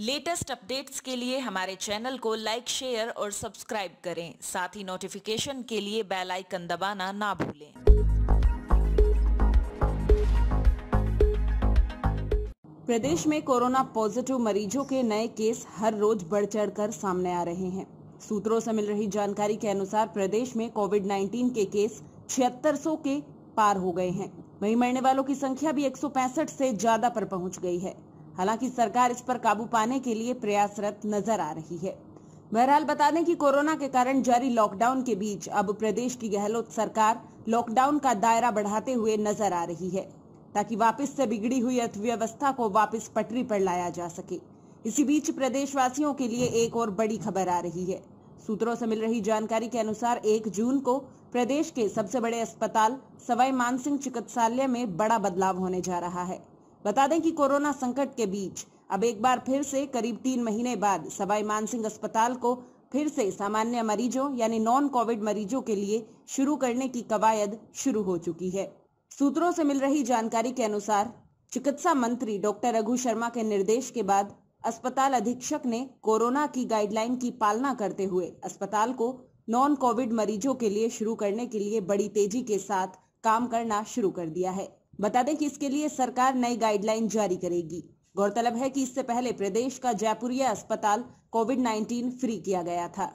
latest updates के लिए हमारे चैनल को लाइक शेयर और सब्सक्राइब करें साथ ही नोटिफिकेशन के लिए बेल आइकन दबाना ना भूलें प्रदेश में कोरोना पॉजिटिव मरीजों के नए केस हर रोज बढ़ चढ़कर सामने आ रहे हैं सूत्रों से मिल रही जानकारी के अनुसार प्रदेश में कोविड 19 के केस छिहत्तर के पार हो गए हैं वहीं मरने वालों की संख्या भी एक से ज्यादा पर पहुंच गई है हालांकि सरकार इस पर काबू पाने के लिए प्रयासरत नजर आ रही है बहरहाल बता दें कि कोरोना के कारण जारी लॉकडाउन के बीच अब प्रदेश की गहलोत सरकार लॉकडाउन का दायरा बढ़ाते हुए नजर आ रही है ताकि वापस से बिगड़ी हुई अर्थव्यवस्था को वापस पटरी पर लाया जा सके इसी बीच प्रदेशवासियों के लिए एक और बड़ी खबर आ रही है सूत्रों से मिल रही जानकारी के अनुसार एक जून को प्रदेश के सबसे बड़े अस्पताल सवाई मानसिंह चिकित्सालय में बड़ा बदलाव होने जा रहा है बता दें कि कोरोना संकट के बीच अब एक बार फिर से करीब तीन महीने बाद सवाई मानसिंह अस्पताल को फिर से सामान्य मरीजों यानी नॉन कोविड मरीजों के लिए शुरू करने की कवायद शुरू हो चुकी है सूत्रों से मिल रही जानकारी के अनुसार चिकित्सा मंत्री डॉक्टर रघु शर्मा के निर्देश के बाद अस्पताल अधीक्षक ने कोरोना की गाइडलाइन की पालना करते हुए अस्पताल को नॉन कोविड मरीजों के लिए शुरू करने के लिए बड़ी तेजी के साथ काम करना शुरू कर दिया है बता दें कि इसके लिए सरकार नई गाइडलाइन जारी करेगी गौरतलब है कि इससे पहले प्रदेश का जयपुरिया अस्पताल कोविड 19 फ्री किया गया था